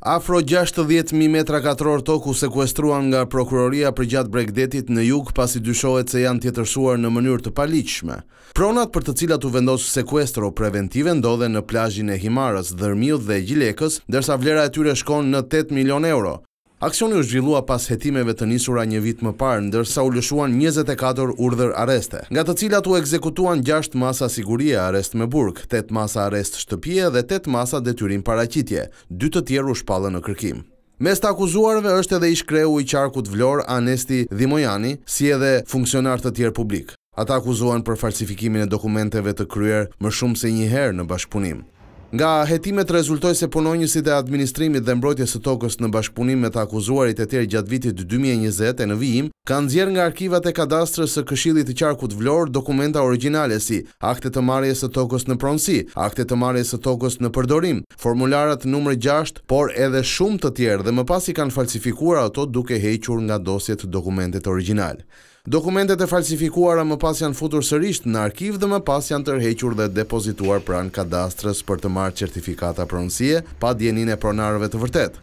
Afro 60.000 metra katror toku sekuestruan nga prokuroria për gjatë bregdetit në jug pas i dyshohet se janë tjetërshuar në mënyrë të paliqme. Pronat për të cilat u vendosë sekuestro preventive ndodhe në plajjin e Himarës, Dërmiut dhe Gjilekës, dërsa vlera e tyre shkon në 8 milion euro. Aksioni u zhvillua pas hetimeve të nisura një vit më parë, ndërsa u lëshuan 24 urdhër areste, nga të cilat u ekzekutuan 6 masa sigurie arest me burg, 8 masa arest shtëpie dhe 8 masa detyrim paraqitje, 2 të tjerë u shpallën në kërkim. Mes të akuzuarve është edhe ishkreu i qarkut vlor Anesti Dhimojani, si edhe funksionar të tjerë publik. Ata akuzuan për falsifikimin e dokumenteve të kryer më shumë se një herë në bashkëpunim. Nga hetimet rezultoj se punonjësit e administrimit dhe mbrojtjes të tokës në bashkëpunim me të akuzuarit e tjerë gjatë vitit 2020 e në vijim, kanë zjerë nga arkivat e kadastrës së këshillit të qarkut vlor dokumenta originale si akte të marjes të tokës në pronsi, akte të marjes të tokës në përdorim, formularat nëmër 6, por edhe shumë të tjerë dhe më pasi kanë falsifikuar ato duke hequr nga dosjet dokumentet original. Dokumentet e falsifikuara më pas janë futur sërisht në arkiv dhe më pas janë tërhequr dhe depozituar pranë kadastrës për të marrë certifikata pronësie pa djenin e pronarëve të vërtet.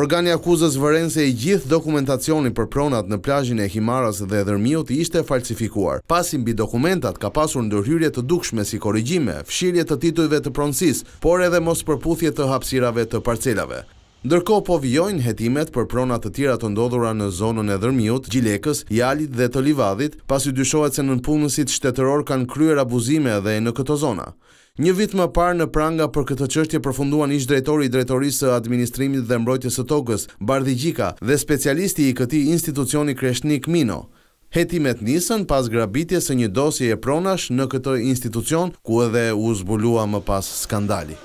Organi akuzës vëren se i gjithë dokumentacioni për pronat në plajin e Himaras dhe i ishte falsifikuar. Pasim bi dokumentat ka pasur ndërhyrje të dukshme si korigjime, fshirje të titujve të pronsis, por edhe mos përputhje të hapsirave të parcelave. Ndërko po vjojnë hetimet për pronat të tira të ndodhura në zonën e dërmiut, gjilekës, jalit dhe të livadit, pasi dyshohet se në punësit shtetëror kanë kryer abuzime dhe në këto zona. Një vit më parë në pranga për këtë qështje përfunduan ish drejtori i drejtorisë së administrimit dhe mbrojtjes së togës, Bardi Gjika, dhe specialisti i këti institucioni kreshtnik Mino. Hetimet nisën pas grabitje së një dosje e pronash në këtë institucion, ku edhe u zbulua më pas skandali.